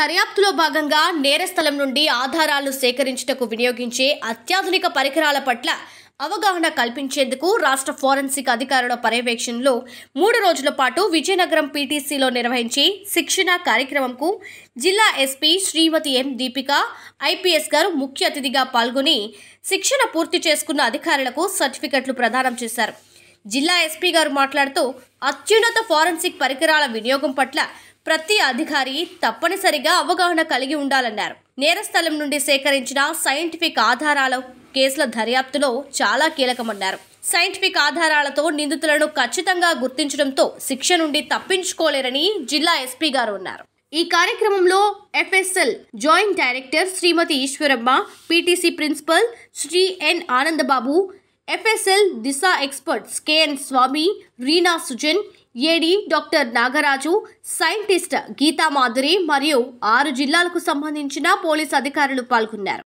దర్యాప్తులో భాగంగా నేరస్థలం నుండి ఆధారాలు సేకరించుటకు వినియోగించే అత్యాధునిక పరికరాల పట్ల అవగాహన కల్పించేందుకు రాష్ట్ర ఫోరెన్సిక్ అధికారుల పర్యవేక్షణలో మూడు రోజుల పాటు విజయనగరం పీటీసీలో నిర్వహించి శిక్షణ కార్యక్రమంకు జిల్లా SP Shrimati M Deepika IPS గారు ముఖ్య అతిథిగా పాల్గొని శిక్షణ పూర్తి చేసుకున్న అధికారులకు సర్టిఫికెట్లు ప్రదానం చేశారు జిల్లా ఎస్పీ గారు మాట్లాడుతూ అత్యున్నత ఫారెన్సిక్ పరికరాల వినియోగం పట్ల ప్రతి అధికారి తప్పనిసరిగా అవగాహన కలిగి ఉండాలన్నారు నేరస్థలం నుండి సేకరించిన సైంటిఫిక్ ఆధారాల కేసుల దర్యాప్తులో చాలా కీలకమన్నారు సైంటిఫిక్ ఆధారాలతో నిందితులను ఖచ్చితంగా గుర్తించడంతో శిక్ష నుండి తప్పించుకోలేరని జిల్లా ఎస్పీ గారు ఉన్నారు ఈ కార్యక్రమంలో FSL joint director Shrimati Eshwaramma PTC principal Shri N Anandababu FSL Disha experts K N Swamy Reena Sujan AD doctor Nagaraju scientist Geetha Madhuri మరియు ఆరు జిల్లాలకు సంబంధించిన పోలీస్ అధికారులు పాల్గొన్నారు